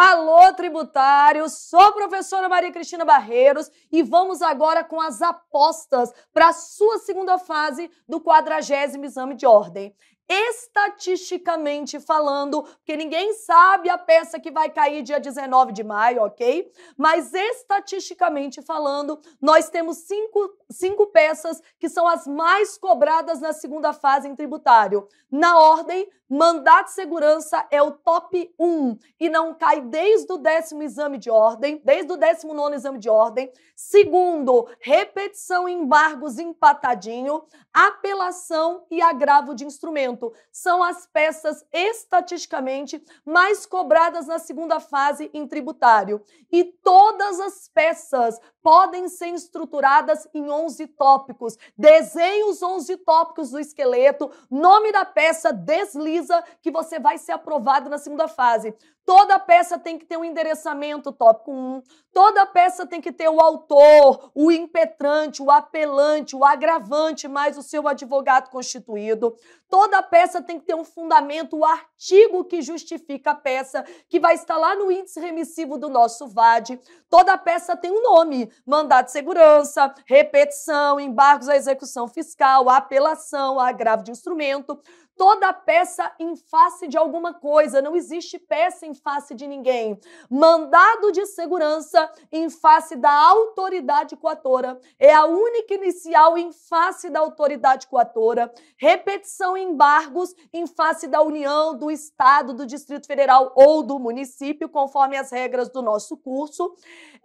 Alô, tributário! Sou a professora Maria Cristina Barreiros e vamos agora com as apostas para a sua segunda fase do quadragésimo exame de ordem estatisticamente falando, porque ninguém sabe a peça que vai cair dia 19 de maio, ok? Mas estatisticamente falando, nós temos cinco, cinco peças que são as mais cobradas na segunda fase em tributário. Na ordem, mandato de segurança é o top 1 e não cai desde o décimo exame de ordem, desde o décimo nono exame de ordem. Segundo, repetição e embargos empatadinho, apelação e agravo de instrumento são as peças estatisticamente mais cobradas na segunda fase em tributário. E todas as peças podem ser estruturadas em 11 tópicos. Desenhe os 11 tópicos do esqueleto, nome da peça, desliza, que você vai ser aprovado na segunda fase. Toda peça tem que ter um endereçamento, tópico 1. Toda peça tem que ter o autor, o impetrante, o apelante, o agravante, mais o seu advogado constituído. Toda peça tem que ter um fundamento, o artigo que justifica a peça, que vai estar lá no índice remissivo do nosso VAD. Toda peça tem um nome: mandato de segurança, repetição, embargos à execução fiscal, apelação, agravo de instrumento toda peça em face de alguma coisa, não existe peça em face de ninguém. Mandado de segurança em face da autoridade coatora é a única inicial em face da autoridade coatora. Repetição em embargos em face da União, do Estado, do Distrito Federal ou do município, conforme as regras do nosso curso.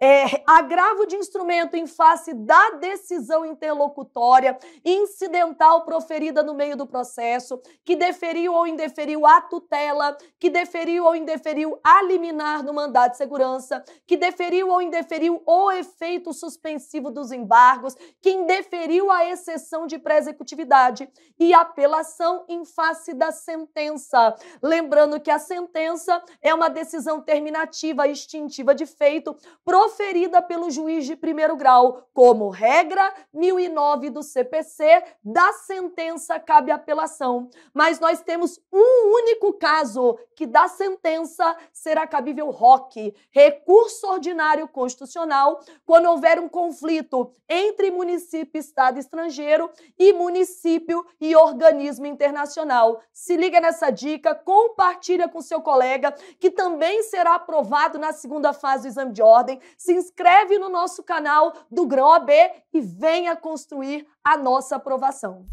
É, agravo de instrumento em face da decisão interlocutória incidental proferida no meio do processo que deferiu ou indeferiu a tutela, que deferiu ou indeferiu a liminar do mandado de segurança, que deferiu ou indeferiu o efeito suspensivo dos embargos, que indeferiu a exceção de pré-executividade e apelação em face da sentença. Lembrando que a sentença é uma decisão terminativa, extintiva de feito, proferida pelo juiz de primeiro grau, como regra 1009 do CPC, da sentença cabe apelação mas nós temos um único caso que dá sentença será cabível ROC, recurso ordinário constitucional, quando houver um conflito entre município, estado estrangeiro e município e organismo internacional. Se liga nessa dica, compartilha com seu colega que também será aprovado na segunda fase do exame de ordem. Se inscreve no nosso canal do Grão AB e venha construir a nossa aprovação.